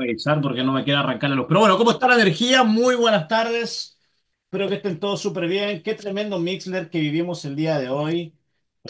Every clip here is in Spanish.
revisar porque no me queda arrancar la Pero bueno, ¿cómo está la energía? Muy buenas tardes. Espero que estén todos súper bien. Qué tremendo Mixler que vivimos el día de hoy.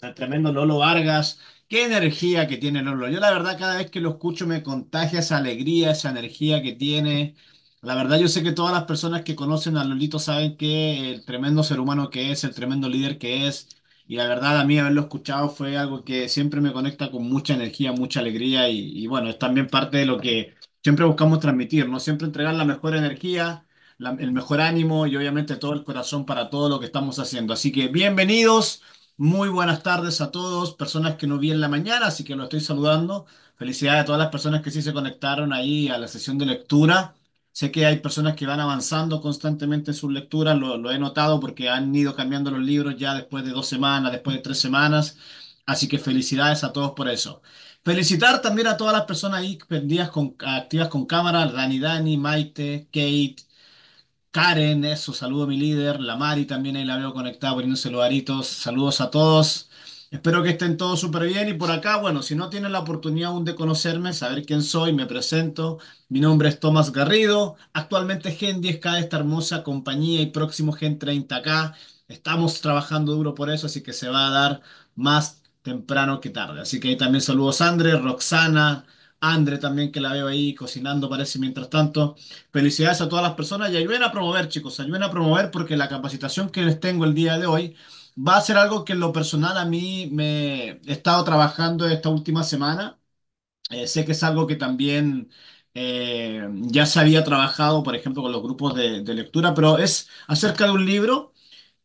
El tremendo Lolo Vargas. Qué energía que tiene Lolo. Yo la verdad cada vez que lo escucho me contagia esa alegría, esa energía que tiene. La verdad yo sé que todas las personas que conocen a Lolito saben que el tremendo ser humano que es, el tremendo líder que es. Y la verdad, a mí haberlo escuchado fue algo que siempre me conecta con mucha energía, mucha alegría y, y, bueno, es también parte de lo que siempre buscamos transmitir, ¿no? Siempre entregar la mejor energía, el mejor ánimo y obviamente todo el corazón para todo lo que estamos haciendo. Así que bienvenidos, muy buenas tardes a todos, personas que no vi en la mañana, así que lo estoy saludando. Felicidades a todas las personas que sí se conectaron ahí a la sesión de lectura. Sé que hay personas que van avanzando constantemente en sus lecturas, lo he notado porque han ido cambiando los libros ya después de dos semanas, después de tres semanas. Así que felicidades a todos por eso. Felicitar también a todas las personas ahí con, activas con cámara, Dani Dani, Maite, Kate, Karen, eso, saludo mi líder, la Mari también ahí la veo conectada poniéndose los aritos, saludos a todos. Espero que estén todos súper bien y por acá, bueno, si no tienen la oportunidad aún de conocerme, saber quién soy, me presento. Mi nombre es Tomás Garrido, actualmente Gen 10K de esta hermosa compañía y próximo Gen 30K. Estamos trabajando duro por eso, así que se va a dar más temprano que tarde. Así que ahí también saludos Andre, Roxana, Andre también que la veo ahí cocinando, parece mientras tanto. Felicidades a todas las personas y ayuden a promover, chicos, ayuden a promover porque la capacitación que les tengo el día de hoy va a ser algo que en lo personal a mí me he estado trabajando esta última semana. Eh, sé que es algo que también eh, ya se había trabajado, por ejemplo, con los grupos de lectura, pero es acerca de un libro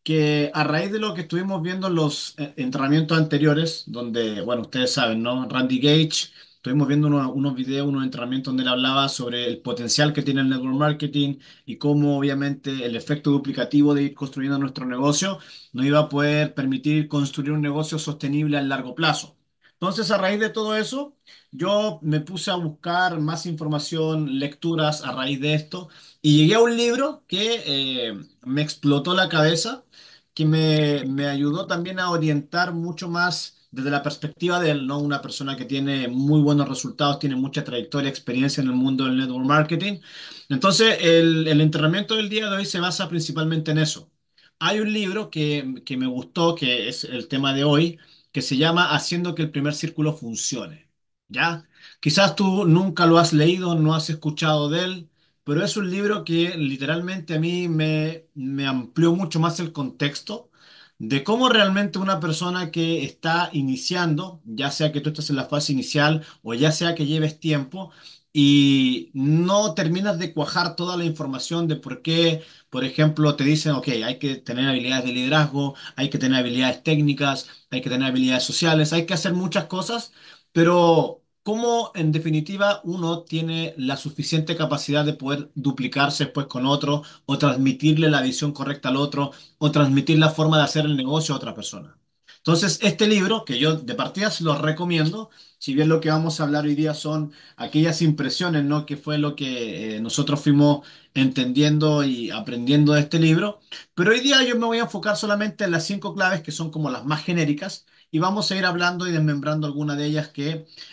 que a raíz de lo que estuvimos viendo en los eh, entrenamientos anteriores, donde, bueno, ustedes saben, ¿no? Randy Gage, estuvimos viendo unos, unos videos, unos entrenamientos donde él hablaba sobre el potencial que tiene el network marketing y cómo obviamente el efecto duplicativo de ir construyendo nuestro negocio no iba a poder permitir construir un negocio sostenible a largo plazo. Entonces, a raíz de todo eso, yo me puse a buscar más información, lecturas a raíz de esto y llegué a un libro que eh, me explotó la cabeza, que me, me ayudó también a orientar mucho más desde la perspectiva de ¿no? una persona que tiene muy buenos resultados, tiene mucha trayectoria, experiencia en el mundo del network marketing. Entonces, el, el entrenamiento del día de hoy se basa principalmente en eso. Hay un libro que, que me gustó, que es el tema de hoy, que se llama Haciendo que el primer círculo funcione. ¿Ya? Quizás tú nunca lo has leído, no has escuchado de él, pero es un libro que literalmente a mí me, amplió mucho más el contexto de cómo realmente una persona que está iniciando, ya sea que tú estés en la fase inicial o ya sea que lleves tiempo y no terminas de cuajar toda la información de por qué, por ejemplo, te dicen, ok, hay que tener habilidades de liderazgo, hay que tener habilidades técnicas, hay que tener habilidades sociales, hay que hacer muchas cosas, pero ¿Cómo, en definitiva, uno tiene la suficiente capacidad de poder duplicarse después con otro o transmitirle la visión correcta al otro o transmitir la forma de hacer el negocio a otra persona? Entonces, este libro, que yo de partida se lo recomiendo, si bien lo que vamos a hablar hoy día son aquellas impresiones, ¿no? Que fue lo que eh, nosotros fuimos entendiendo y aprendiendo de este libro. Pero hoy día yo me voy a enfocar solamente en las cinco claves que son como las más genéricas y vamos a ir hablando y desmembrando algunas de ellas que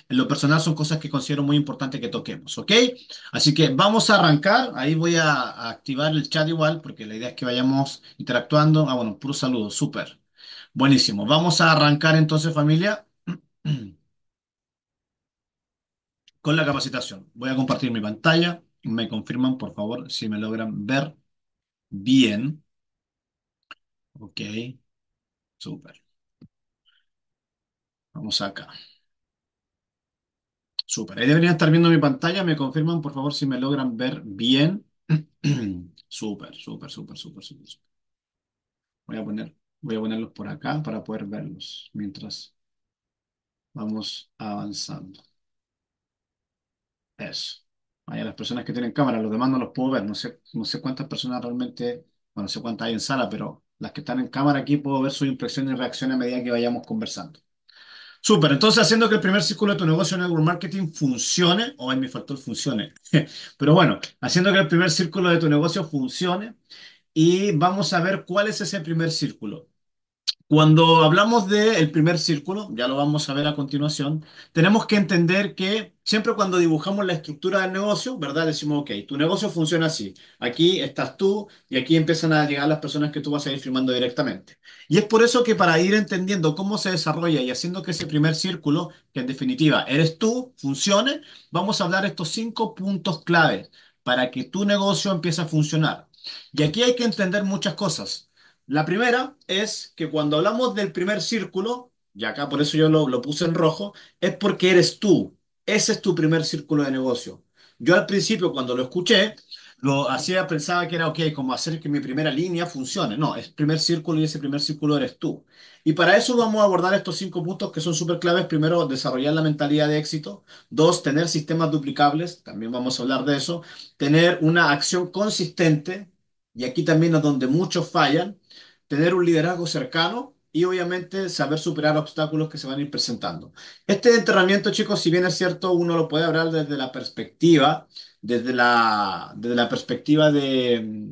en lo personal son cosas que considero muy importante que toquemos, ¿ok? Así que vamos a arrancar, ahí voy a, activar el chat igual porque la idea es que vayamos interactuando. Ah, bueno, puro saludo, súper. Buenísimo, vamos a arrancar entonces familia con la capacitación. Voy a compartir mi pantalla, me confirman por favor si me logran ver bien. Ok, súper. Vamos acá. Súper. Ahí deberían estar viendo mi pantalla. Me confirman, por favor, si me logran ver bien. Súper, súper, súper, súper, súper. Voy a poner, voy a ponerlos por acá para poder verlos mientras vamos avanzando. Eso. Vaya, las personas que tienen cámara, los demás no los puedo ver. No sé, no sé cuántas personas realmente, bueno, no sé cuántas hay en sala, pero las que están en cámara aquí puedo ver sus impresiones y reacciones a medida que vayamos conversando. Súper, entonces haciendo que el primer círculo de tu negocio en el marketing funcione, o en mi factor funcione, pero bueno, haciendo que el primer círculo de tu negocio funcione y vamos a ver cuál es ese primer círculo. Cuando hablamos del primer círculo, ya lo vamos a ver a continuación, tenemos que entender que siempre cuando dibujamos la estructura del negocio, ¿verdad? Decimos, ok, tu negocio funciona así. Aquí estás tú y aquí empiezan a llegar las personas que tú vas a ir firmando directamente. Y es por eso que para ir entendiendo cómo se desarrolla y haciendo que ese primer círculo, que en definitiva eres tú, funcione, vamos a hablar estos cinco puntos claves para que tu negocio empiece a funcionar. Y aquí hay que entender muchas cosas. La primera es que cuando hablamos del primer círculo, y acá por eso yo lo, lo puse en rojo, es porque eres tú. Ese es tu primer círculo de negocio. Yo al principio cuando lo escuché, lo hacía, pensaba que era, ok, como hacer que mi primera línea funcione. No, es primer círculo y ese primer círculo eres tú. Y para eso vamos a abordar estos cinco puntos que son súper claves. Primero, desarrollar la mentalidad de éxito. Dos, tener sistemas duplicables. También vamos a hablar de eso. Tener una acción consistente y aquí también es donde muchos fallan, tener un liderazgo cercano y obviamente saber superar obstáculos que se van a ir presentando. Este entrenamiento, chicos, si bien es cierto, uno lo puede hablar desde la perspectiva, desde la, desde la perspectiva de,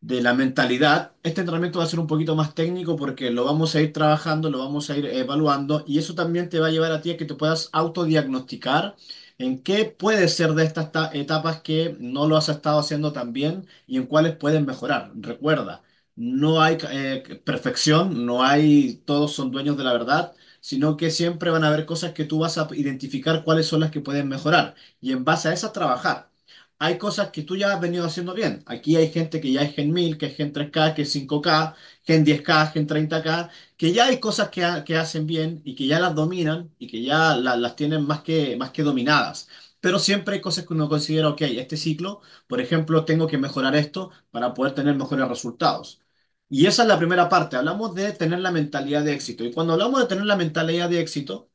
de la mentalidad, este entrenamiento va a ser un poquito más técnico porque lo vamos a ir trabajando, lo vamos a ir evaluando y eso también te va a llevar a ti a que te puedas autodiagnosticar ¿En qué puede ser de estas etapas que no lo has estado haciendo tan bien y en cuáles pueden mejorar? Recuerda, no hay eh, perfección, no hay todos son dueños de la verdad, sino que siempre van a haber cosas que tú vas a identificar cuáles son las que pueden mejorar y en base a esas trabajar hay cosas que tú ya has venido haciendo bien. Aquí hay gente que ya es Gen 1000, que es Gen 3K, que es 5K, Gen 10K, Gen 30K, que ya hay cosas que, hacen bien y que ya las dominan y que ya las tienen más que, más que dominadas. Pero siempre hay cosas que uno considera, ok, este ciclo, por ejemplo, tengo que mejorar esto para poder tener mejores resultados. Y esa es la primera parte. Hablamos de tener la mentalidad de éxito. Y cuando hablamos de tener la mentalidad de éxito,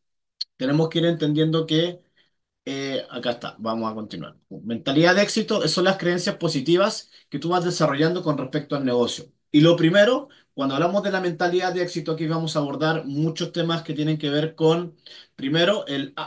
tenemos que ir entendiendo que eh, acá está, vamos a continuar. Mentalidad de éxito son las creencias positivas que tú vas desarrollando con respecto al negocio. Y lo primero, cuando hablamos de la mentalidad de éxito, aquí vamos a abordar muchos temas que tienen que ver con, primero,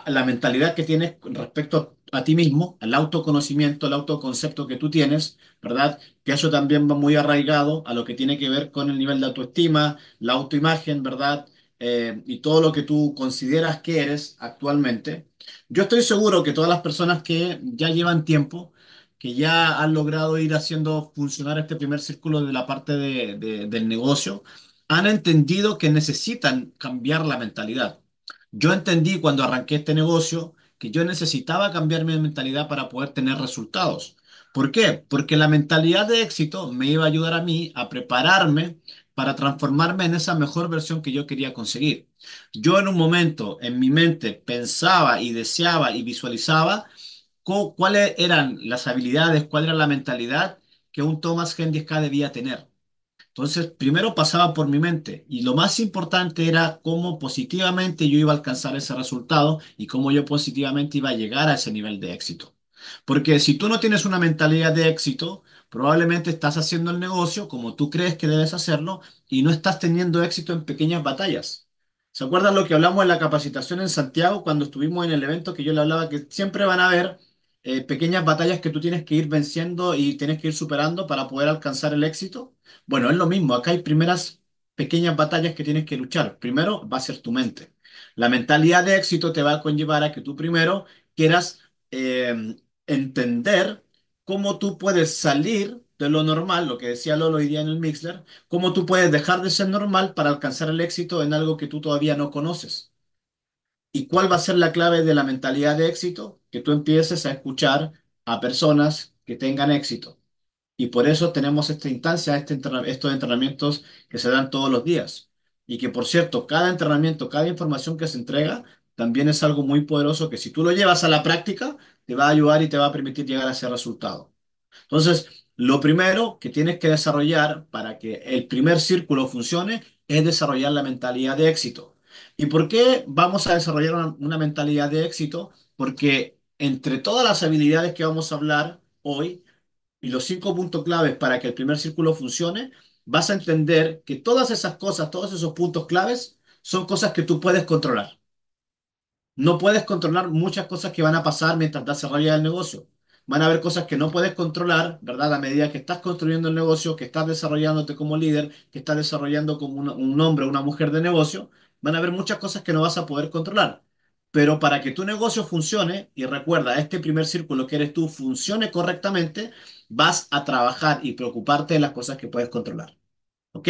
la mentalidad que tienes respecto a, ti mismo, el autoconocimiento, el autoconcepto que tú tienes, ¿verdad? Que eso también va muy arraigado a lo que tiene que ver con el nivel de autoestima, la autoimagen, ¿verdad? Eh, y todo lo que tú consideras que eres actualmente, yo estoy seguro que todas las personas que ya llevan tiempo, que ya han logrado ir haciendo funcionar este primer círculo de la parte del negocio, han entendido que necesitan cambiar la mentalidad. Yo entendí cuando arranqué este negocio que yo necesitaba cambiar mi mentalidad para poder tener resultados. ¿Por qué? Porque la mentalidad de éxito me iba a ayudar a mí a prepararme para transformarme en esa mejor versión que yo quería conseguir. Yo en un momento, en mi mente, pensaba y deseaba y visualizaba cuáles eran las habilidades, cuál era la mentalidad que un Thomas Hendricks debía tener. Entonces, primero pasaba por mi mente y lo más importante era cómo positivamente yo iba a alcanzar ese resultado y cómo yo positivamente iba a llegar a ese nivel de éxito. Porque si tú no tienes una mentalidad de éxito, Probablemente estás haciendo el negocio como tú crees que debes hacerlo y no estás teniendo éxito en pequeñas batallas. ¿Se acuerdan lo que hablamos en la capacitación en Santiago cuando estuvimos en el evento que yo le hablaba que siempre van a haber eh, pequeñas batallas que tú tienes que ir venciendo y tienes que ir superando para poder alcanzar el éxito? Bueno, es lo mismo, acá hay primeras pequeñas batallas que tienes que luchar. Primero va a ser tu mente. La mentalidad de éxito te va a conllevar a que tú primero quieras eh, entender cómo tú puedes salir de lo normal, lo que decía Lolo hoy día en el Mixler, cómo tú puedes dejar de ser normal para alcanzar el éxito en algo que tú todavía no conoces. ¿Y cuál va a ser la clave de la mentalidad de éxito? Que tú empieces a escuchar a personas que tengan éxito. Y por eso tenemos esta instancia, este estos entrenamientos que se dan todos los días. Y que, por cierto, cada entrenamiento, cada información que se entrega, también es algo muy poderoso que si tú lo llevas a la práctica, te va a ayudar y te va a permitir llegar a ese resultado. Entonces, lo primero que tienes que desarrollar para que el primer círculo funcione es desarrollar la mentalidad de éxito. ¿Y por qué vamos a desarrollar una, mentalidad de éxito? Porque entre todas las habilidades que vamos a hablar hoy y los cinco puntos claves para que el primer círculo funcione, vas a entender que todas esas cosas, todos esos puntos claves son cosas que tú puedes controlar. No puedes controlar muchas cosas que van a pasar mientras estás el el negocio. Van a haber cosas que no puedes controlar, ¿verdad? A medida que estás construyendo el negocio, que estás desarrollándote como líder, que estás desarrollando como un hombre o una mujer de negocio, van a haber muchas cosas que no vas a poder controlar. Pero para que tu negocio funcione, y recuerda, este primer círculo que eres tú funcione correctamente, vas a trabajar y preocuparte de las cosas que puedes controlar. ¿Ok?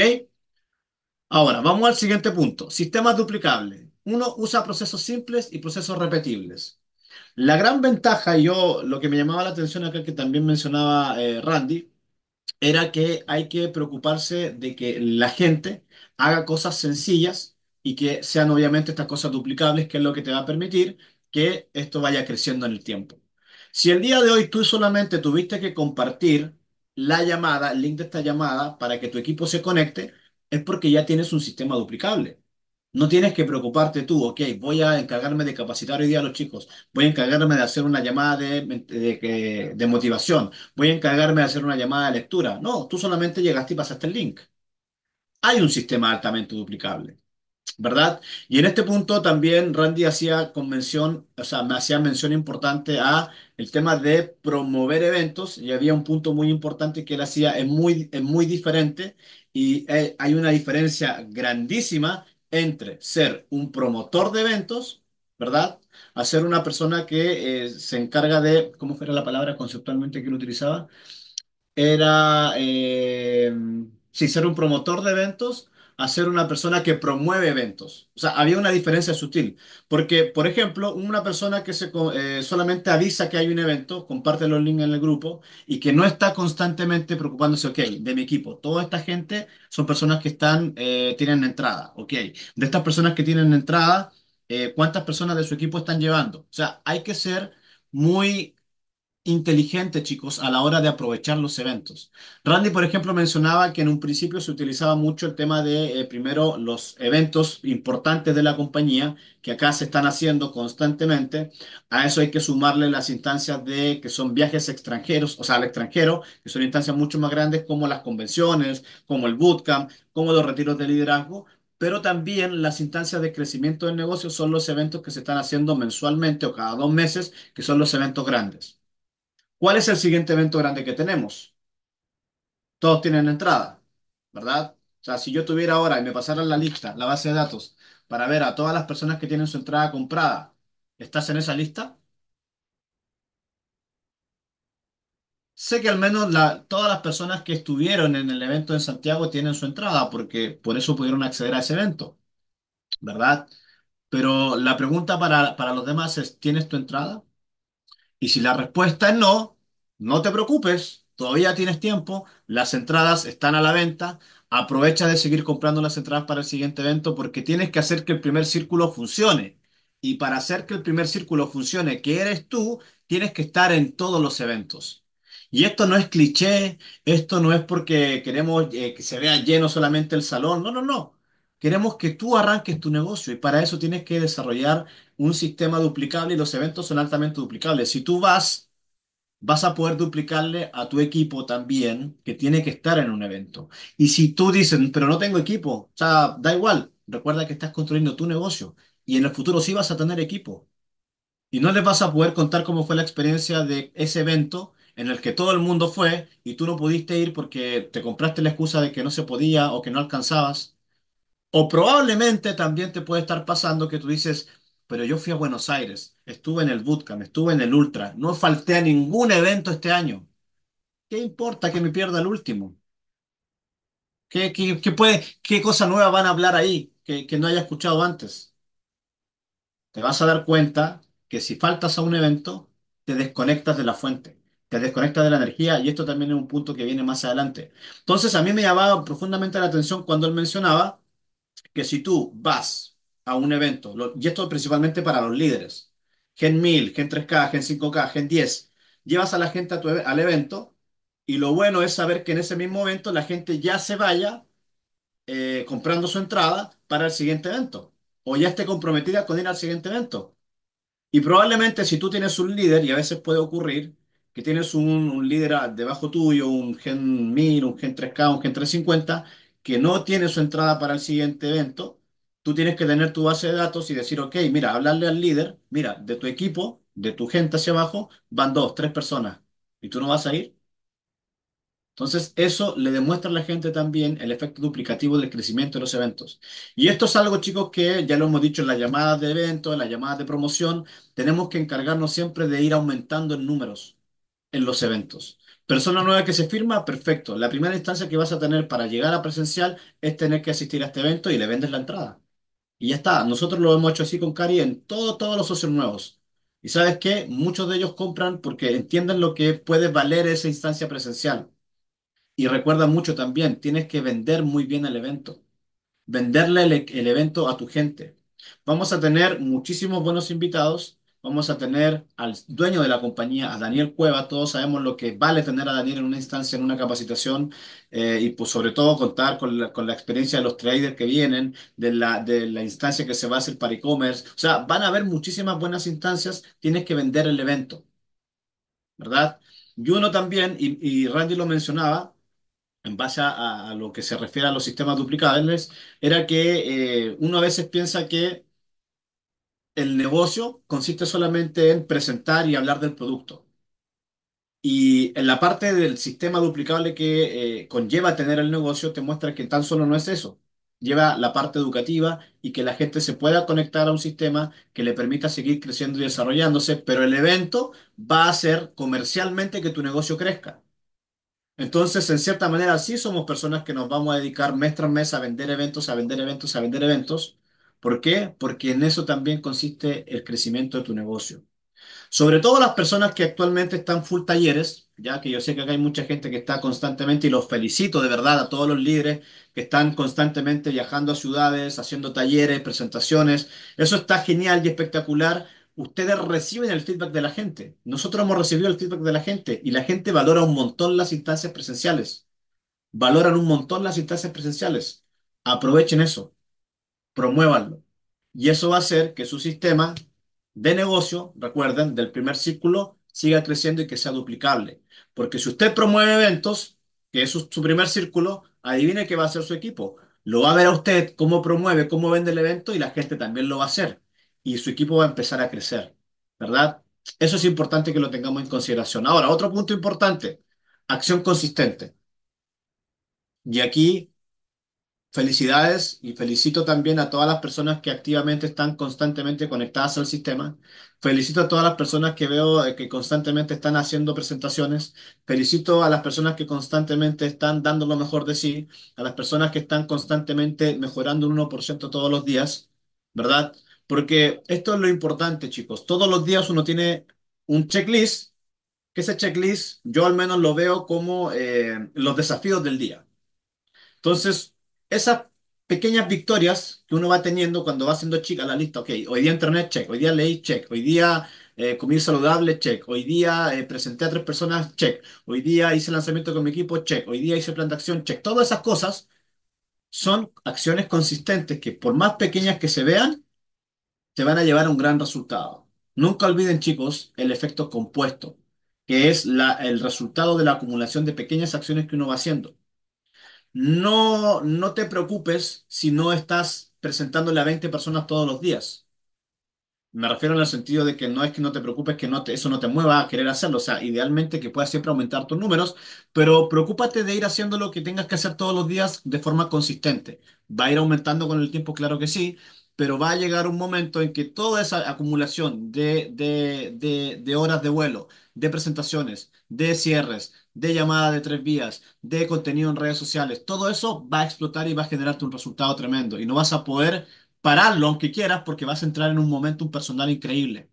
Ahora, vamos al siguiente punto. Sistemas duplicables uno usa procesos simples y procesos repetibles. La gran ventaja, yo lo que me llamaba la atención acá que también mencionaba eh, Randy, era que hay que preocuparse de que la gente haga cosas sencillas y que sean obviamente estas cosas duplicables, que es lo que te va a permitir que esto vaya creciendo en el tiempo. Si el día de hoy tú solamente tuviste que compartir la llamada, el link de esta llamada, para que tu equipo se conecte, es porque ya tienes un sistema duplicable. No tienes que preocuparte tú, ok, voy a encargarme de capacitar hoy día a los chicos, voy a encargarme de hacer una llamada de, de, motivación, voy a encargarme de hacer una llamada de lectura. No, tú solamente llegaste y pasaste el link. Hay un sistema altamente duplicable. ¿verdad? Y en este punto también Randy hacía convención mención, o sea, me hacía mención importante a el tema de promover eventos y había un punto muy importante que él hacía, es muy, es muy diferente y eh, hay una diferencia grandísima entre ser un promotor de eventos, ¿verdad? A ser una persona que eh, se encarga de, ¿cómo fuera la palabra conceptualmente que lo utilizaba? Era, eh, sí, ser un promotor de eventos a ser una persona que promueve eventos. O sea, había una diferencia sutil, porque, por ejemplo, una persona que se, eh, solamente avisa que hay un evento, comparte los links en el grupo y que no está constantemente preocupándose, ok, de mi equipo, toda esta gente son personas que están, eh, tienen entrada, ok, de estas personas que tienen entrada, eh, ¿cuántas personas de su equipo están llevando? O sea, hay que ser muy inteligente, chicos, a la hora de aprovechar los eventos. Randy, por ejemplo, mencionaba que en un principio se utilizaba mucho el tema de, eh, primero, los eventos importantes de la compañía, que acá se están haciendo constantemente. A eso hay que sumarle las instancias de que son viajes extranjeros, o sea, al extranjero, que son instancias mucho más grandes como las convenciones, como el bootcamp, como los retiros de liderazgo, pero también las instancias de crecimiento del negocio son los eventos que se están haciendo mensualmente o cada dos meses, que son los eventos grandes. ¿Cuál es el siguiente evento grande que tenemos? Todos tienen entrada, ¿verdad? O sea, si yo tuviera ahora y me pasara la lista, la base de datos, para ver a todas las personas que tienen su entrada comprada, ¿estás en esa lista? Sé que al menos todas las personas que estuvieron en el evento en Santiago tienen su entrada, porque por eso pudieron acceder a ese evento, ¿verdad? Pero la pregunta para, para los demás es, ¿tienes tu entrada? Y si la respuesta es no, no te preocupes, todavía tienes tiempo, las entradas están a la venta, aprovecha de seguir comprando las entradas para el siguiente evento porque tienes que hacer que el primer círculo funcione. Y para hacer que el primer círculo funcione, que eres tú, tienes que estar en todos los eventos. Y esto no es cliché, esto no es porque queremos eh, que se vea lleno solamente el salón, no, no, no. Queremos que tú arranques tu negocio y para eso tienes que desarrollar un sistema duplicable y los eventos son altamente duplicables. Si tú vas, vas a poder duplicarle a tu equipo también que tiene que estar en un evento. Y si tú dices, pero no tengo equipo, o sea, da igual, recuerda que estás construyendo tu negocio y en el futuro sí vas a tener equipo. Y no les vas a poder contar cómo fue la experiencia de ese evento en el que todo el mundo fue y tú no pudiste ir porque te compraste la excusa de que no se podía o que no alcanzabas. O probablemente también te puede estar pasando que tú dices, pero yo fui a Buenos Aires, estuve en el bootcamp, estuve en el ultra, no falté a ningún evento este año. ¿Qué importa que me pierda el último? ¿Qué, qué, puede, qué cosa nueva van a hablar ahí que, que no haya escuchado antes? Te vas a dar cuenta que si faltas a un evento, te desconectas de la fuente, te desconectas de la energía y esto también es un punto que viene más adelante. Entonces a mí me llamaba profundamente la atención cuando él mencionaba que si tú vas a un evento, y esto principalmente para los líderes, Gen 1000, Gen 3K, Gen 5K, Gen 10, llevas a la gente al evento y lo bueno es saber que en ese mismo evento la gente ya se vaya eh, comprando su entrada para el siguiente evento o ya esté comprometida con ir al siguiente evento. Y probablemente si tú tienes un líder, y a veces puede ocurrir, que tienes un, un líder debajo tuyo, un Gen 1000, un Gen 3K, un Gen 350, que no tiene su entrada para el siguiente evento, tú tienes que tener tu base de datos y decir, ok, mira, hablarle al líder, mira, de tu equipo, de tu gente hacia abajo, van dos, tres personas, y tú no vas a ir. Entonces, eso le demuestra a la gente también el efecto duplicativo del crecimiento de los eventos. Y esto es algo, chicos, que ya lo hemos dicho en las llamadas de eventos, en las llamadas de promoción, tenemos que encargarnos siempre de ir aumentando en números en los eventos. Persona nueva que se firma, perfecto. La primera instancia que vas a tener para llegar a presencial es tener que asistir a este evento y le vendes la entrada. Y ya está. Nosotros lo hemos hecho así con Cari en todo, todos los socios nuevos. Y sabes qué? Muchos de ellos compran porque entienden lo que puede valer esa instancia presencial. Y recuerda mucho también, tienes que vender muy bien el evento. Venderle el evento a tu gente. Vamos a tener muchísimos buenos invitados Vamos a tener al dueño de la compañía, a Daniel Cueva. Todos sabemos lo que vale tener a Daniel en una instancia, en una capacitación eh, y pues sobre todo contar con la, experiencia de los traders que vienen, de la, de la instancia que se va a hacer para e-commerce. O sea, van a haber muchísimas buenas instancias. Tienes que vender el evento, ¿verdad? Y uno también, y, Randy lo mencionaba, en base a, lo que se refiere a los sistemas duplicables, era que eh, uno a veces piensa que el negocio consiste solamente en presentar y hablar del producto. Y en la parte del sistema duplicable que eh, conlleva tener el negocio, te muestra que tan solo no es eso. Lleva la parte educativa y que la gente se pueda conectar a un sistema que le permita seguir creciendo y desarrollándose, pero el evento va a hacer comercialmente que tu negocio crezca. Entonces, en cierta manera, sí somos personas que nos vamos a dedicar mes tras mes a vender eventos, a vender eventos, a vender eventos, ¿Por qué? Porque en eso también consiste el crecimiento de tu negocio. Sobre todo las personas que actualmente están full talleres, ya que yo sé que acá hay mucha gente que está constantemente, y los felicito de verdad a todos los líderes que están constantemente viajando a ciudades, haciendo talleres, presentaciones. Eso está genial y espectacular. Ustedes reciben el feedback de la gente. Nosotros hemos recibido el feedback de la gente y la gente valora un montón las instancias presenciales. Valoran un montón las instancias presenciales. Aprovechen eso promuévanlo. Y eso va a hacer que su sistema de negocio, recuerden, del primer círculo, siga creciendo y que sea duplicable. Porque si usted promueve eventos, que es su, primer círculo, adivine qué va a hacer su equipo. Lo va a ver a usted cómo promueve, cómo vende el evento y la gente también lo va a hacer. Y su equipo va a empezar a crecer, ¿verdad? Eso es importante que lo tengamos en consideración. Ahora, otro punto importante, acción consistente. Y aquí felicidades y felicito también a todas las personas que activamente están constantemente conectadas al sistema. Felicito a todas las personas que veo eh, que constantemente están haciendo presentaciones. Felicito a las personas que constantemente están dando lo mejor de sí, a las personas que están constantemente mejorando un 1% todos los días, ¿verdad? Porque esto es lo importante, chicos. Todos los días uno tiene un checklist, que ese checklist yo al menos lo veo como eh, los desafíos del día. Entonces, esas pequeñas victorias que uno va teniendo cuando va haciendo chica ah, la lista, ok, hoy día internet, check, hoy día leí, check, hoy día eh, comí saludable, check, hoy día eh, presenté a tres personas, check, hoy día hice lanzamiento con mi equipo, check, hoy día hice plan de acción, check, todas esas cosas son acciones consistentes que por más pequeñas que se vean, te van a llevar a un gran resultado. Nunca olviden chicos el efecto compuesto, que es la, el resultado de la acumulación de pequeñas acciones que uno va haciendo. No, no te preocupes si no estás presentándole a 20 personas todos los días. Me refiero en el sentido de que no es que no te preocupes, que no eso no te mueva a querer hacerlo. O sea, idealmente que puedas siempre aumentar tus números, pero preocúpate de ir haciendo lo que tengas que hacer todos los días de forma consistente. Va a ir aumentando con el tiempo, claro que sí, pero va a llegar un momento en que toda esa acumulación de horas de vuelo, de presentaciones, de cierres, de llamada de tres vías, de contenido en redes sociales, todo eso va a explotar y va a generarte un resultado tremendo y no vas a poder pararlo aunque quieras porque vas a entrar en un momento, un personal increíble.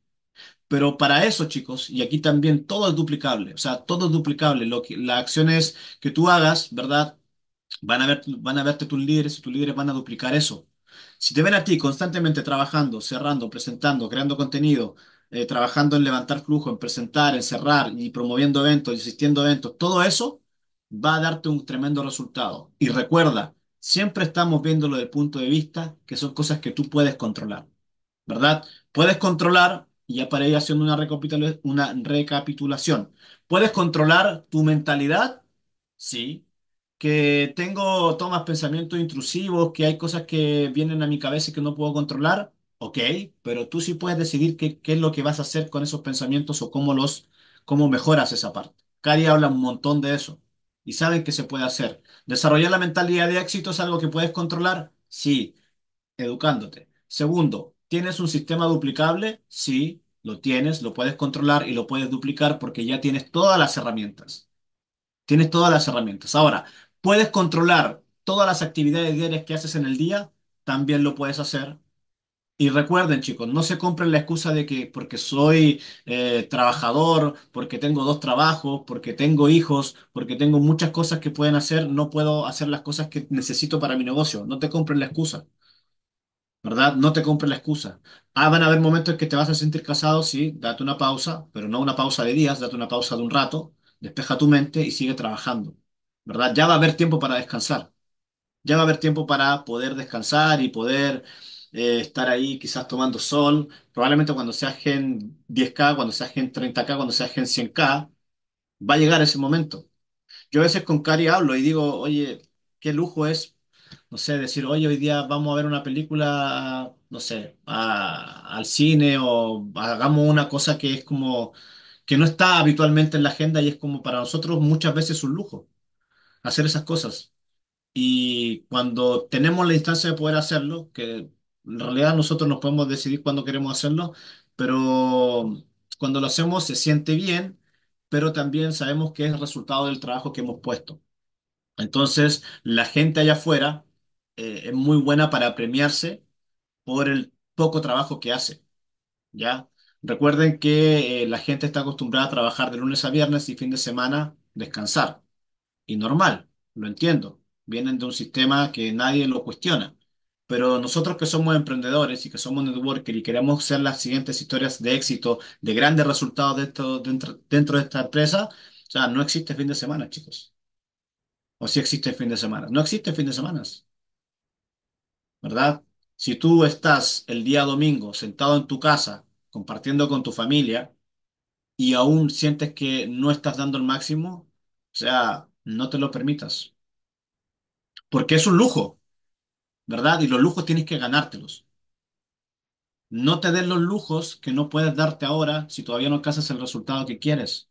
Pero para eso, chicos, y aquí también todo es duplicable, o sea, todo es duplicable. Lo que, las acciones que tú hagas, ¿verdad? Van a, ver, van a verte tus líderes y tus líderes van a duplicar eso. Si te ven a ti constantemente trabajando, cerrando, presentando, creando contenido, eh, trabajando en levantar flujo, en presentar, en cerrar y promoviendo eventos, insistiendo eventos, todo eso va a darte un tremendo resultado. Y recuerda, siempre estamos viéndolo del punto de vista que son cosas que tú puedes controlar, ¿verdad? Puedes controlar, y ya para ir haciendo una, una recapitulación, puedes controlar tu mentalidad, sí, que tengo tomas pensamientos intrusivos, que hay cosas que vienen a mi cabeza y que no puedo controlar, ok, pero tú sí puedes decidir qué, es lo que vas a hacer con esos pensamientos o cómo los, cómo mejoras esa parte. Cari habla un montón de eso y saben que se puede hacer. Desarrollar la mentalidad de éxito es algo que puedes controlar, sí, educándote. Segundo, ¿tienes un sistema duplicable? Sí, lo tienes, lo puedes controlar y lo puedes duplicar porque ya tienes todas las herramientas. Tienes todas las herramientas. Ahora, ¿puedes controlar todas las actividades diarias que haces en el día? También lo puedes hacer y recuerden, chicos, no se compren la excusa de que porque soy eh, trabajador, porque tengo dos trabajos, porque tengo hijos, porque tengo muchas cosas que pueden hacer, no puedo hacer las cosas que necesito para mi negocio. No te compren la excusa, ¿verdad? No te compren la excusa. Ah, van a haber momentos en que te vas a sentir casado, sí, date una pausa, pero no una pausa de días, date una pausa de un rato, despeja tu mente y sigue trabajando, ¿verdad? Ya va a haber tiempo para descansar. Ya va a haber tiempo para poder descansar y poder estar ahí quizás tomando sol, probablemente cuando sea Gen 10K, cuando sea Gen 30K, cuando sea Gen 100K, va a llegar ese momento. Yo a veces con Cari hablo y digo, oye, qué lujo es, no sé, decir, oye, hoy día vamos a ver una película, no sé, al cine o hagamos una cosa que es como, que no está habitualmente en la agenda y es como para nosotros muchas veces un lujo hacer esas cosas. Y cuando tenemos la instancia de poder hacerlo, que en realidad nosotros nos podemos decidir cuándo queremos hacerlo, pero cuando lo hacemos se siente bien, pero también sabemos que es el resultado del trabajo que hemos puesto. Entonces, la gente allá afuera eh, es muy buena para premiarse por el poco trabajo que hace, ¿ya? Recuerden que eh, la gente está acostumbrada a trabajar de lunes a viernes y fin de semana descansar. Y normal, lo entiendo. Vienen de un sistema que nadie lo cuestiona. Pero nosotros que somos emprendedores y que somos networker y queremos ser las siguientes historias de éxito, de grandes resultados dentro, de esta empresa, o sea, no existe fin de semana, chicos. O si existe fin de semana. No existe fin de semana. ¿Verdad? Si tú estás el día domingo sentado en tu casa compartiendo con tu familia y aún sientes que no estás dando el máximo, o sea, no te lo permitas. Porque es un lujo. ¿verdad? Y los lujos tienes que ganártelos. No te des los lujos que no puedes darte ahora si todavía no alcanzas el resultado que quieres.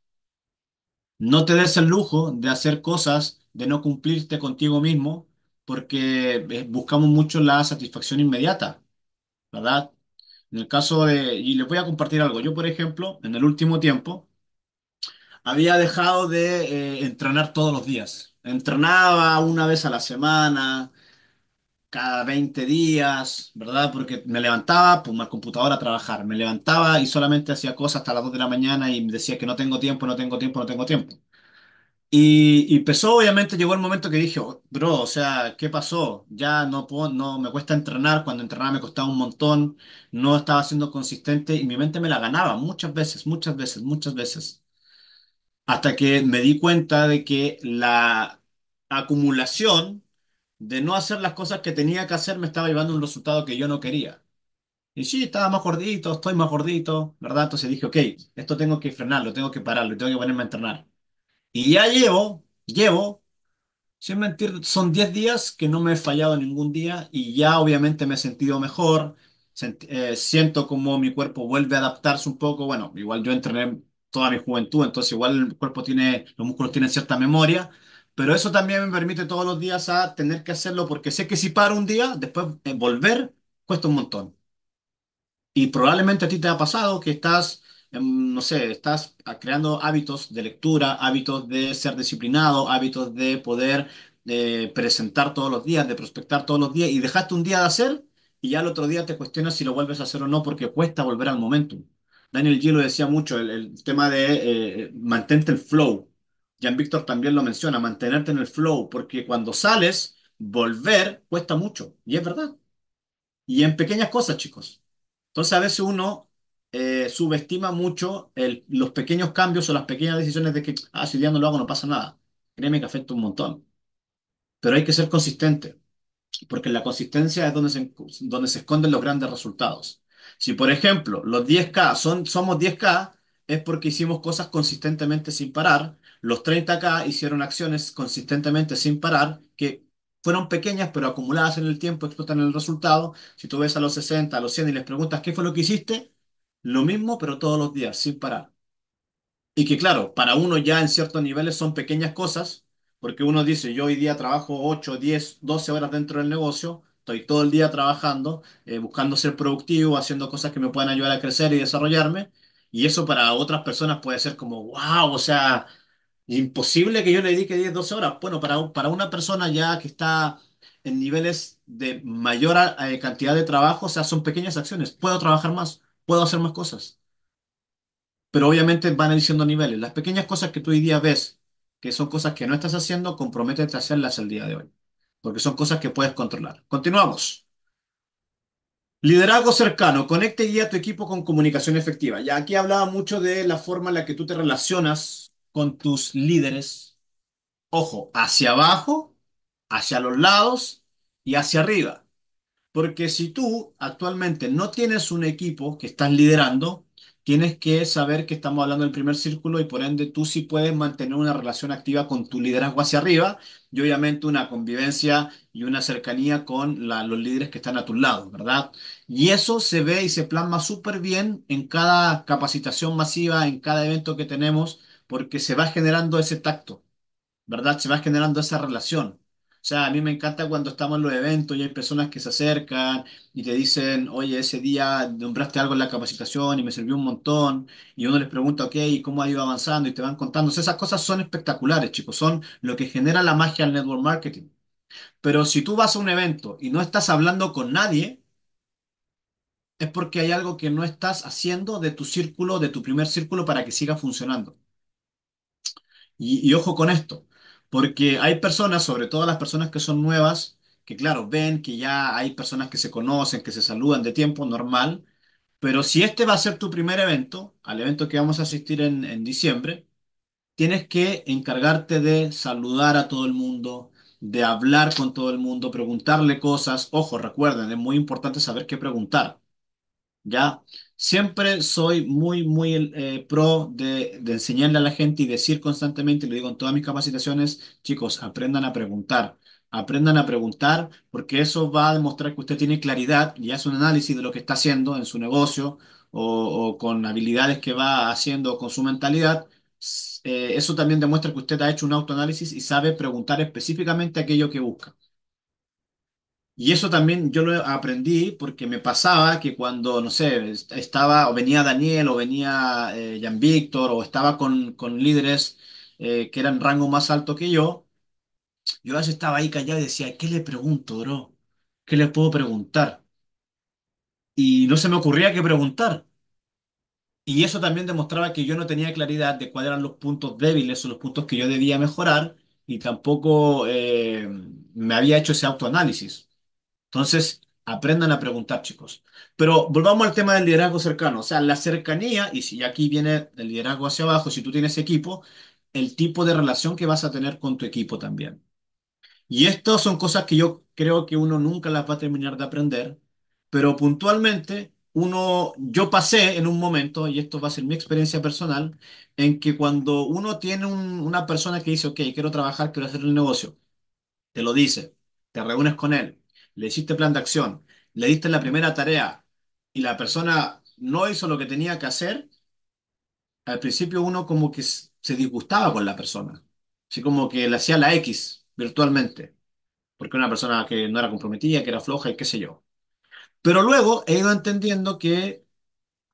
No te des el lujo de hacer cosas, de no cumplirte contigo mismo, porque eh, buscamos mucho la satisfacción inmediata, ¿verdad? En el caso de, y les voy a compartir algo, yo por ejemplo, en el último tiempo, había dejado de eh, entrenar todos los días. Entrenaba una vez a la semana, cada 20 días, ¿verdad? Porque me levantaba, pues mi computadora a trabajar, me levantaba y solamente hacía cosas hasta las 2 de la mañana y me decía que no tengo tiempo, no tengo tiempo, no tengo tiempo. Y, empezó, obviamente, llegó el momento que dije, oh, bro, o sea, ¿qué pasó? Ya no puedo, no, me cuesta entrenar, cuando entrenaba me costaba un montón, no estaba siendo consistente y mi mente me la ganaba muchas veces, muchas veces, muchas veces. Hasta que me di cuenta de que la acumulación de no hacer las cosas que tenía que hacer, me estaba llevando un resultado que yo no quería. Y sí, estaba más gordito, estoy más gordito, ¿verdad? Entonces dije, ok, esto tengo que frenarlo, tengo que pararlo, tengo que ponerme a entrenar. Y ya llevo, llevo, sin mentir, son 10 días que no me he fallado ningún día y ya obviamente me he sentido mejor, eh, siento como mi cuerpo vuelve a adaptarse un poco, bueno, igual yo entrené toda mi juventud, entonces igual el cuerpo tiene, los músculos tienen cierta memoria, pero eso también me permite todos los días a tener que hacerlo porque sé que si paro un día, después eh, volver cuesta un montón. Y probablemente a ti te ha pasado que estás, em, no sé, estás ah, creando hábitos de lectura, hábitos de ser disciplinado, hábitos de poder eh, presentar todos los días, de prospectar todos los días y dejaste un día de hacer y ya el otro día te cuestionas si lo vuelves a hacer o no porque cuesta volver al momento. Daniel G lo decía mucho, el, tema de eh, mantente el flow Jan Víctor también lo menciona, mantenerte en el flow, porque cuando sales, volver cuesta mucho, y es verdad. Y en pequeñas cosas, chicos. Entonces a veces uno eh, subestima mucho los pequeños cambios o las pequeñas decisiones de que, ah, si ya no lo hago no pasa nada. Créeme que afecta un montón. Pero hay que ser consistente, porque la consistencia es donde se, donde se esconden los grandes resultados. Si, por ejemplo, los 10K son, somos 10K, es porque hicimos cosas consistentemente sin parar, los 30K hicieron acciones consistentemente sin parar, que fueron pequeñas pero acumuladas en el tiempo, explotan el resultado. Si tú ves a los 60, a los 100 y les preguntas qué fue lo que hiciste, lo mismo pero todos los días, sin parar. Y que claro, para uno ya en ciertos niveles son pequeñas cosas, porque uno dice, yo hoy día trabajo 8, 10, 12 horas dentro del negocio, estoy todo el día trabajando, eh, buscando ser productivo, haciendo cosas que me puedan ayudar a crecer y desarrollarme. Y eso para otras personas puede ser como, wow, o sea, Imposible que yo le dedique 10, 12 horas. Bueno, para, para una persona ya que está en niveles de mayor eh, cantidad de trabajo, o sea, son pequeñas acciones. Puedo trabajar más, puedo hacer más cosas, pero obviamente van diciendo niveles. Las pequeñas cosas que tú hoy día ves, que son cosas que no estás haciendo, comprométete a hacerlas el día de hoy, porque son cosas que puedes controlar. Continuamos. Liderazgo cercano, Conecte y guía a tu equipo con comunicación efectiva. Ya aquí hablaba mucho de la forma en la que tú te relacionas con tus líderes, ojo, hacia abajo, hacia los lados y hacia arriba. Porque si tú actualmente no tienes un equipo que estás liderando, tienes que saber que estamos hablando del primer círculo y por ende tú sí puedes mantener una relación activa con tu liderazgo hacia arriba y obviamente una convivencia y una cercanía con los líderes que están a tu lado, ¿verdad? Y eso se ve y se plasma súper bien en cada capacitación masiva, en cada evento que tenemos porque se va generando ese tacto, ¿verdad? Se va generando esa relación. O sea, a mí me encanta cuando estamos en los eventos y hay personas que se acercan y te dicen, oye, ese día nombraste algo en la capacitación y me sirvió un montón. Y uno les pregunta, ok, ¿y cómo ha ido avanzando? Y te van contando. esas cosas son espectaculares, chicos. Son lo que genera la magia del network marketing. Pero si tú vas a un evento y no estás hablando con nadie, es porque hay algo que no estás haciendo de tu círculo, de tu primer círculo, para que siga funcionando. Y, ojo con esto, porque hay personas, sobre todo las personas que son nuevas, que claro, ven que ya hay personas que se conocen, que se saludan de tiempo normal, pero si este va a ser tu primer evento, al evento que vamos a asistir en, en diciembre, tienes que encargarte de saludar a todo el mundo, de hablar con todo el mundo, preguntarle cosas. Ojo, recuerden, es muy importante saber qué preguntar. ¿Ya? Siempre soy muy, muy eh, pro de, enseñarle a la gente y decir constantemente, lo digo en todas mis capacitaciones, chicos, aprendan a preguntar. Aprendan a preguntar porque eso va a demostrar que usted tiene claridad y hace un análisis de lo que está haciendo en su negocio o, con habilidades que va haciendo con su mentalidad. Eh, eso también demuestra que usted ha hecho un autoanálisis y sabe preguntar específicamente aquello que busca. Y eso también yo lo aprendí porque me pasaba que cuando, no sé, estaba o venía Daniel o venía eh, Jan Víctor o estaba con, líderes eh, que eran rango más alto que yo, yo a estaba ahí callado y decía, ¿qué le pregunto, bro? ¿Qué le puedo preguntar? Y no se me ocurría qué preguntar. Y eso también demostraba que yo no tenía claridad de cuáles eran los puntos débiles o los puntos que yo debía mejorar y tampoco eh, me había hecho ese autoanálisis. Entonces, aprendan a preguntar, chicos. Pero volvamos al tema del liderazgo cercano, o sea, la cercanía, y si aquí viene el liderazgo hacia abajo, si tú tienes equipo, el tipo de relación que vas a tener con tu equipo también. Y estas son cosas que yo creo que uno nunca las va a terminar de aprender, pero puntualmente uno, yo pasé en un momento, y esto va a ser mi experiencia personal, en que cuando uno tiene una persona que dice, ok, quiero trabajar, quiero hacer el negocio, te lo dice, te reúnes con él, le hiciste plan de acción, le diste la primera tarea y la persona no hizo lo que tenía que hacer, al principio uno como que se disgustaba con la persona, así como que le hacía la X virtualmente, porque una persona que no era comprometida, que era floja y qué sé yo. Pero luego he ido entendiendo que,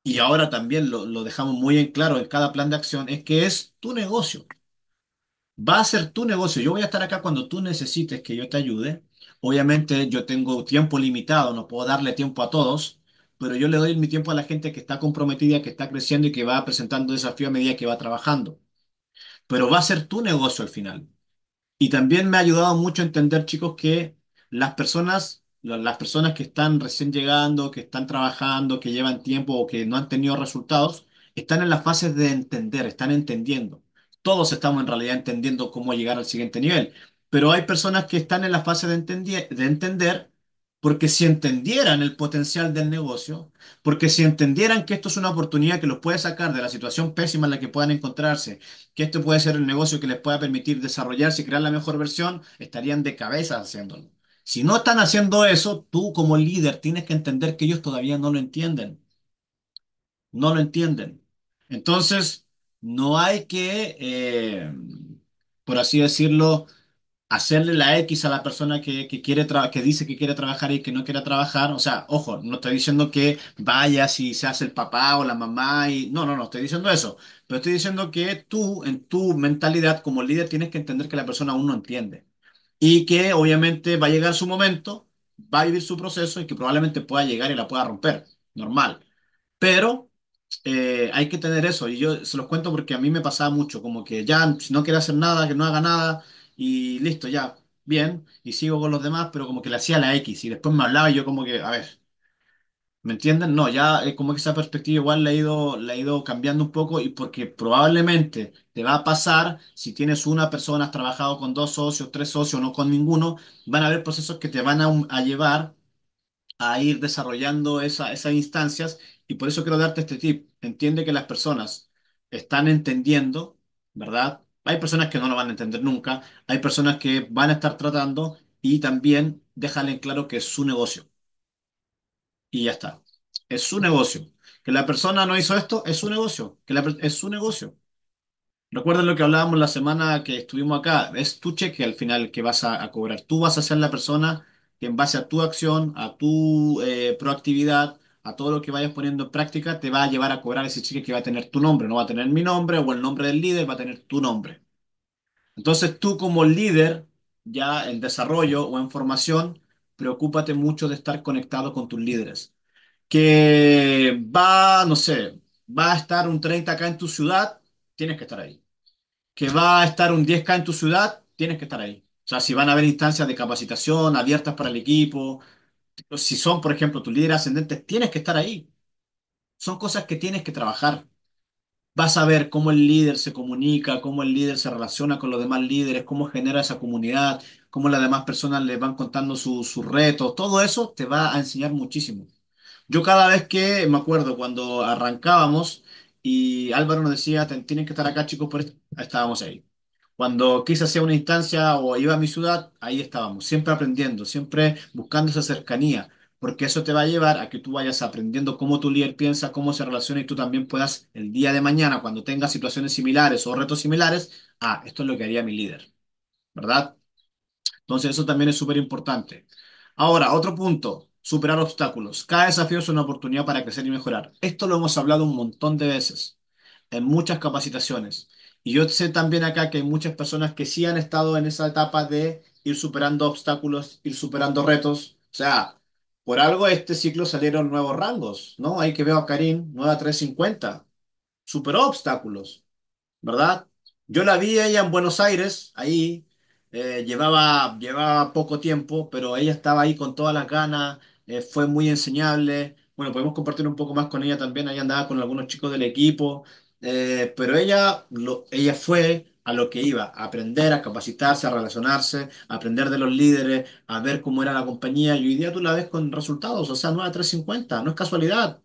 y ahora también lo, dejamos muy en claro en cada plan de acción, es que es tu negocio. Va a ser tu negocio. Yo voy a estar acá cuando tú necesites que yo te ayude Obviamente yo tengo tiempo limitado, no puedo darle tiempo a todos, pero yo le doy mi tiempo a la gente que está comprometida, que está creciendo y que va presentando desafíos a medida que va trabajando. Pero va a ser tu negocio al final. Y también me ha ayudado mucho a entender, chicos, que las personas, las personas que están recién llegando, que están trabajando, que llevan tiempo o que no han tenido resultados, están en las fases de entender, están entendiendo. Todos estamos en realidad entendiendo cómo llegar al siguiente nivel pero hay personas que están en la fase de, de entender porque si entendieran el potencial del negocio, porque si entendieran que esto es una oportunidad que los puede sacar de la situación pésima en la que puedan encontrarse, que esto puede ser el negocio que les pueda permitir desarrollarse y crear la mejor versión, estarían de cabeza haciéndolo. Si no están haciendo eso, tú como líder tienes que entender que ellos todavía no lo entienden. No lo entienden. Entonces, no hay que, eh, por así decirlo, hacerle la X a la persona que, que quiere que dice que quiere trabajar y que no quiere trabajar. O sea, ojo, no estoy diciendo que vaya si se hace el papá o la mamá y no, no, no estoy diciendo eso. Pero estoy diciendo que tú, en tu mentalidad como líder, tienes que entender que la persona aún no entiende y que obviamente va a llegar su momento, va a vivir su proceso y que probablemente pueda llegar y la pueda romper, normal. Pero eh, hay que tener eso y yo se los cuento porque a mí me pasaba mucho, como que ya si no quiere hacer nada, que no haga nada y listo, ya, bien, y sigo con los demás, pero como que le hacía la X y después me hablaba y yo como que, a ver, ¿me entienden? No, ya es eh, como que esa perspectiva igual la he ido, ido cambiando un poco y porque probablemente te va a pasar, si tienes una persona, has trabajado con dos socios, tres socios, no con ninguno, van a haber procesos que te van a, a llevar a ir desarrollando esa, esas instancias y por eso quiero darte este tip. Entiende que las personas están entendiendo, ¿verdad? Hay personas que no lo van a entender nunca, hay personas que van a estar tratando y también déjale en claro que es su negocio. Y ya está. Es su negocio. Que la persona no hizo esto, es su negocio. Que es su negocio. Recuerden lo que hablábamos la semana que estuvimos acá. Es tu cheque al final que vas a, cobrar. Tú vas a ser la persona que en base a tu acción, a tu eh, proactividad, a todo lo que vayas poniendo en práctica te va a llevar a cobrar ese cheque que va a tener tu nombre, no va a tener mi nombre o el nombre del líder, va a tener tu nombre. Entonces tú como líder, ya en desarrollo o en formación, preocúpate mucho de estar conectado con tus líderes. Que va, no sé, va a estar un 30 acá en tu ciudad, tienes que estar ahí. Que va a estar un 10K en tu ciudad, tienes que estar ahí. O sea, si van a haber instancias de capacitación abiertas para el equipo, si son, por ejemplo, tus líderes ascendentes, tienes que estar ahí. Son cosas que tienes que trabajar. Vas a ver cómo el líder se comunica, cómo el líder se relaciona con los demás líderes, cómo genera esa comunidad, cómo las demás personas le van contando sus su retos. Todo eso te va a enseñar muchísimo. Yo cada vez que, me acuerdo, cuando arrancábamos y Álvaro nos decía, tienen que estar acá chicos, por estábamos ahí. Cuando quise hacer una instancia o iba a mi ciudad, ahí estábamos, siempre aprendiendo, siempre buscando esa cercanía, porque eso te va a llevar a que tú vayas aprendiendo cómo tu líder piensa, cómo se relaciona y tú también puedas el día de mañana, cuando tengas situaciones similares o retos similares, ah, esto es lo que haría mi líder, ¿verdad? Entonces eso también es súper importante. Ahora, otro punto, superar obstáculos. Cada desafío es una oportunidad para crecer y mejorar. Esto lo hemos hablado un montón de veces en muchas capacitaciones. Y yo sé también acá que hay muchas personas que sí han estado en esa etapa de ir superando obstáculos, ir superando retos. O sea, por algo este ciclo salieron nuevos rangos, ¿no? Ahí que veo a Karim, nueva 350. Superó obstáculos, ¿verdad? Yo la vi ella en Buenos Aires, ahí, eh, llevaba, llevaba poco tiempo, pero ella estaba ahí con todas las ganas, eh, fue muy enseñable. Bueno, podemos compartir un poco más con ella también, ahí andaba con algunos chicos del equipo eh, pero ella, ella fue a lo que iba, a aprender, a capacitarse, a relacionarse, a aprender de los líderes, a ver cómo era la compañía. Y hoy día tú la ves con resultados, o sea, 3.50, no es casualidad.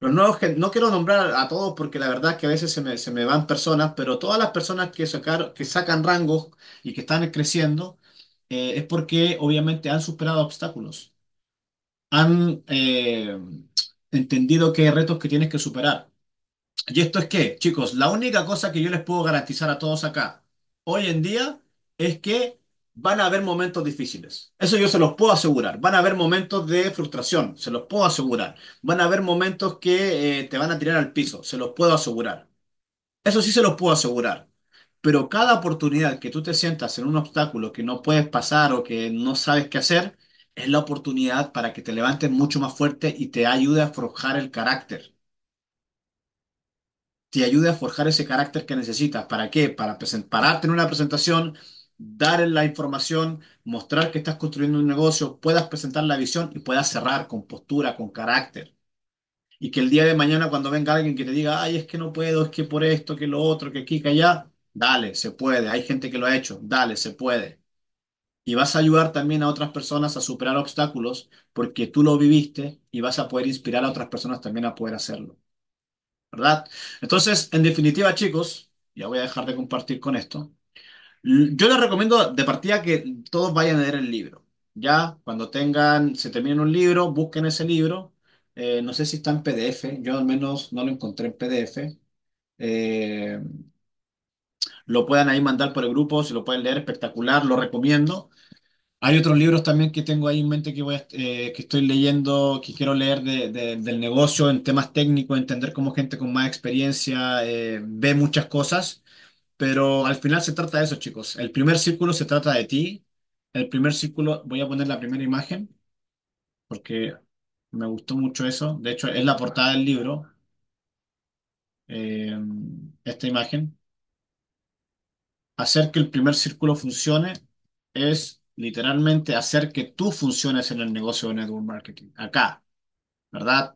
Los nuevos, no quiero nombrar a todos porque la verdad es que a veces se me, van personas, pero todas las personas que, que sacan rangos y que están creciendo eh, es porque obviamente han superado obstáculos, han eh, entendido que hay retos que tienes que superar y esto es que, chicos, la única cosa que yo les puedo garantizar a todos acá hoy en día es que van a haber momentos difíciles. Eso yo se los puedo asegurar. Van a haber momentos de frustración, se los puedo asegurar. Van a haber momentos que eh, te van a tirar al piso, se los puedo asegurar. Eso sí se los puedo asegurar. Pero cada oportunidad que tú te sientas en un obstáculo que no puedes pasar o que no sabes qué hacer, es la oportunidad para que te levantes mucho más fuerte y te ayude a forjar el carácter te ayude a forjar ese carácter que necesitas. ¿Para qué? Para pararte en una presentación, dar la información, mostrar que estás construyendo un negocio, puedas presentar la visión y puedas cerrar con postura, con carácter. Y que el día de mañana cuando venga alguien que te diga, ay, es que no puedo, es que por esto, que lo otro, que aquí, que allá, dale, se puede. Hay gente que lo ha hecho, dale, se puede. Y vas a ayudar también a otras personas a superar obstáculos porque tú lo viviste y vas a poder inspirar a otras personas también a poder hacerlo. ¿verdad? Entonces, en definitiva, chicos, ya voy a dejar de compartir con esto. Yo les recomiendo de partida que todos vayan a leer el libro. Ya cuando tengan, se terminen un libro, busquen ese libro. Eh, no sé si está en PDF, yo al menos no lo encontré en PDF. Eh, lo puedan ahí mandar por el grupo, si lo pueden leer, espectacular, lo recomiendo. Hay otros libros también que tengo ahí en mente que, voy eh, que estoy leyendo, que quiero leer de, del negocio en temas técnicos, entender cómo gente con más experiencia eh, ve muchas cosas, pero al final se trata de eso, chicos. El primer círculo se trata de ti. El primer círculo, voy a poner la primera imagen, porque me gustó mucho eso. De hecho, es la portada del libro, eh, esta imagen. Hacer que el primer círculo funcione es literalmente hacer que tú funciones en el negocio de network marketing, acá, ¿verdad?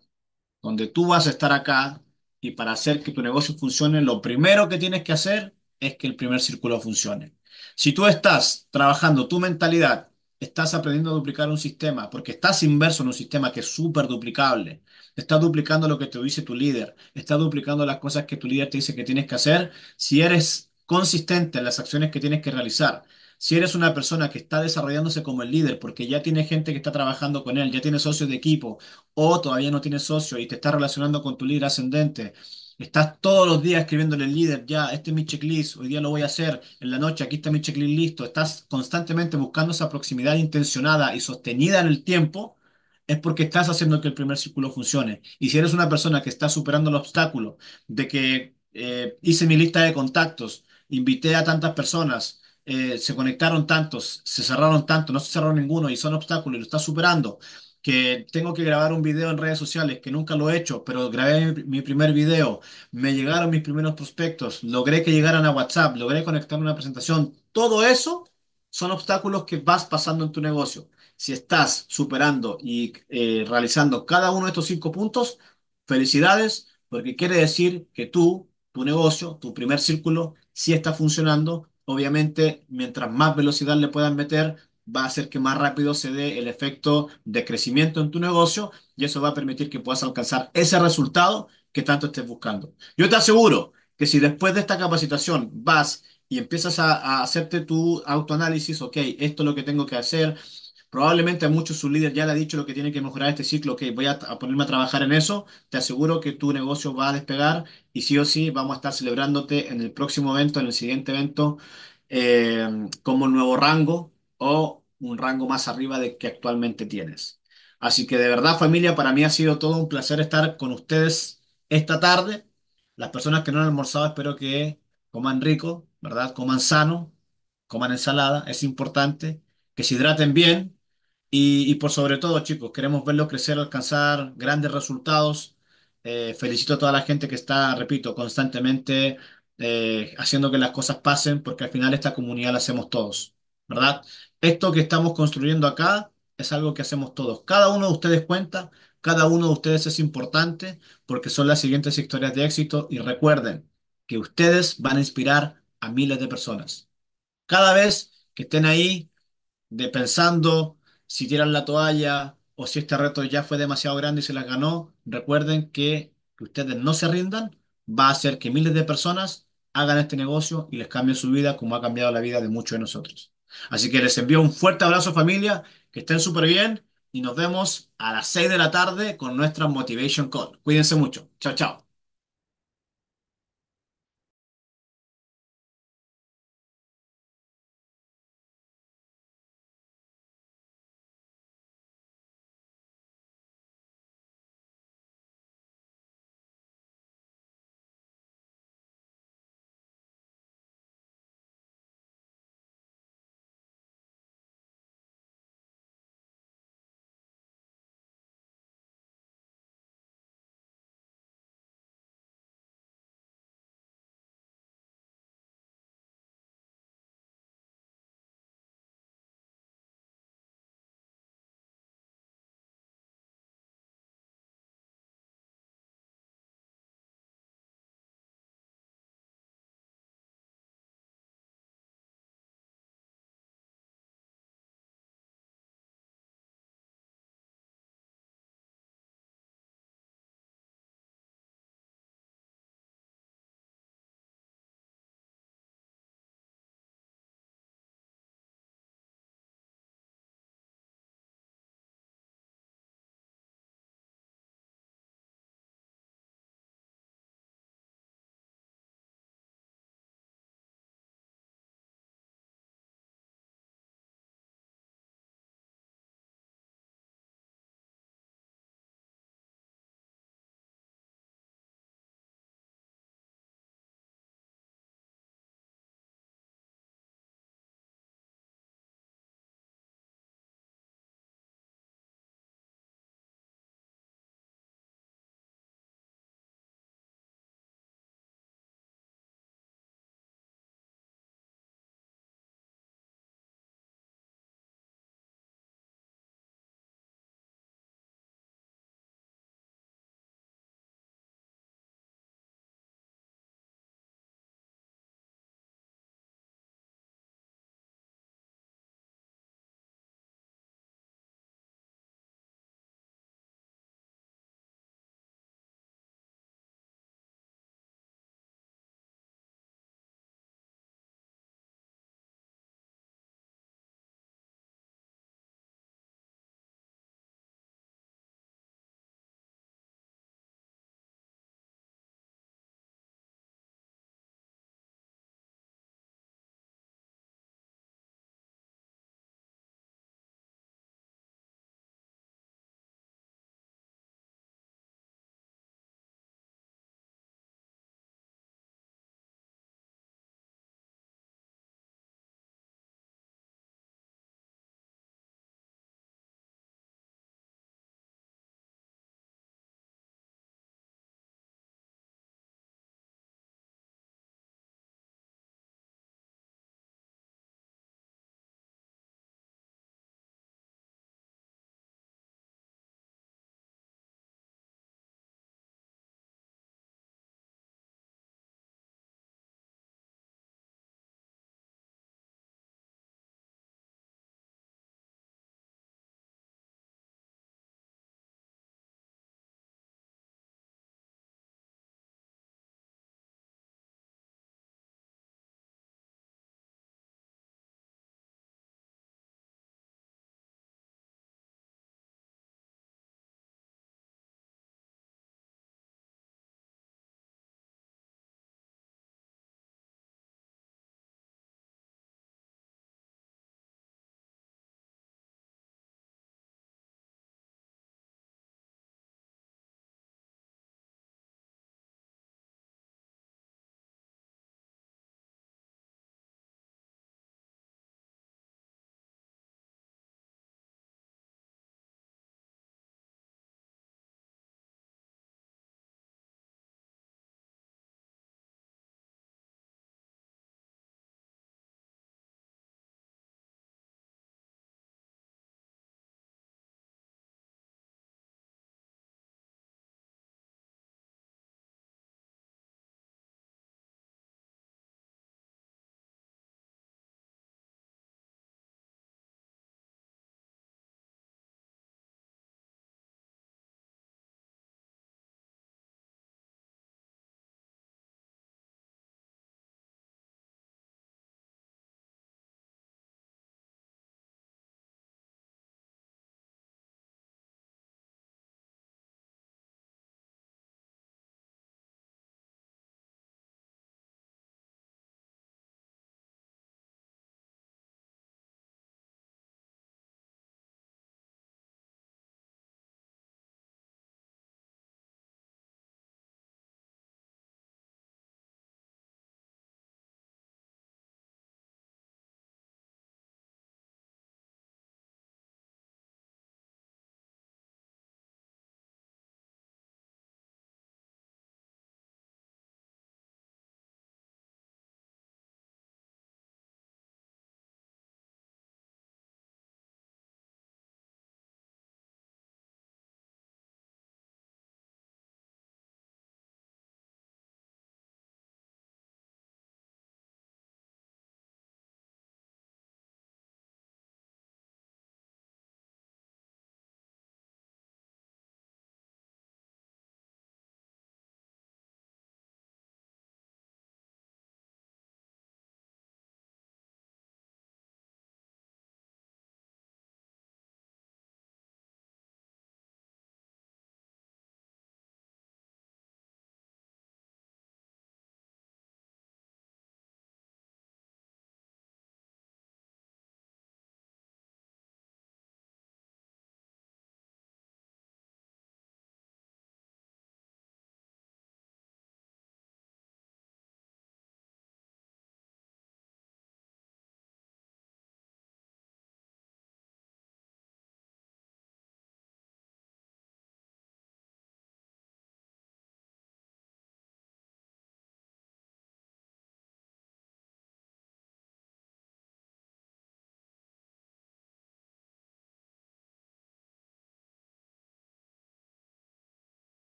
Donde tú vas a estar acá y para hacer que tu negocio funcione, lo primero que tienes que hacer es que el primer círculo funcione. Si tú estás trabajando tu mentalidad, estás aprendiendo a duplicar un sistema, porque estás inverso en un sistema que es súper duplicable, estás duplicando lo que te dice tu líder, estás duplicando las cosas que tu líder te dice que tienes que hacer, si eres consistente en las acciones que tienes que realizar, si eres una persona que está desarrollándose como el líder porque ya tiene gente que está trabajando con él, ya tiene socios de equipo o todavía no tiene socio y te está relacionando con tu líder ascendente, estás todos los días escribiéndole al líder, ya, este es mi checklist, hoy día lo voy a hacer, en la noche aquí está mi checklist listo, estás constantemente buscando esa proximidad intencionada y sostenida en el tiempo, es porque estás haciendo que el primer círculo funcione. Y si eres una persona que está superando el obstáculo de que eh, hice mi lista de contactos, invité a tantas personas, eh, se conectaron tantos, se cerraron tantos, no se cerró ninguno y son obstáculos y lo está superando. Que tengo que grabar un video en redes sociales, que nunca lo he hecho, pero grabé mi, primer video, me llegaron mis primeros prospectos, logré que llegaran a WhatsApp, logré conectar una presentación. Todo eso son obstáculos que vas pasando en tu negocio. Si estás superando y eh, realizando cada uno de estos cinco puntos, felicidades, porque quiere decir que tú, tu negocio, tu primer círculo, sí está funcionando obviamente, mientras más velocidad le puedan meter, va a hacer que más rápido se dé el efecto de crecimiento en tu negocio y eso va a permitir que puedas alcanzar ese resultado que tanto estés buscando. Yo te aseguro que si después de esta capacitación vas y empiezas a, a hacerte tu autoanálisis, ok, esto es lo que tengo que hacer, Probablemente a muchos su líder ya le ha dicho lo que tiene que mejorar este ciclo, que voy a, ponerme a trabajar en eso, te aseguro que tu negocio va a despegar y sí o sí vamos a estar celebrándote en el próximo evento, en el siguiente evento, eh, como un nuevo rango o un rango más arriba de que actualmente tienes. Así que de verdad familia, para mí ha sido todo un placer estar con ustedes esta tarde. Las personas que no han almorzado espero que coman rico, ¿verdad? Coman sano, coman ensalada, es importante, que se hidraten bien, y, por sobre todo, chicos, queremos verlo crecer, alcanzar grandes resultados. Eh, felicito a toda la gente que está, repito, constantemente eh, haciendo que las cosas pasen, porque al final esta comunidad la hacemos todos, ¿verdad? Esto que estamos construyendo acá es algo que hacemos todos. Cada uno de ustedes cuenta, cada uno de ustedes es importante, porque son las siguientes historias de éxito y recuerden que ustedes van a inspirar a miles de personas. Cada vez que estén ahí de pensando, si tiran la toalla o si este reto ya fue demasiado grande y se las ganó, recuerden que, ustedes no se rindan, va a hacer que miles de personas hagan este negocio y les cambie su vida como ha cambiado la vida de muchos de nosotros. Así que les envío un fuerte abrazo familia, que estén súper bien y nos vemos a las 6 de la tarde con nuestra Motivation Call. Cuídense mucho. Chao, chao.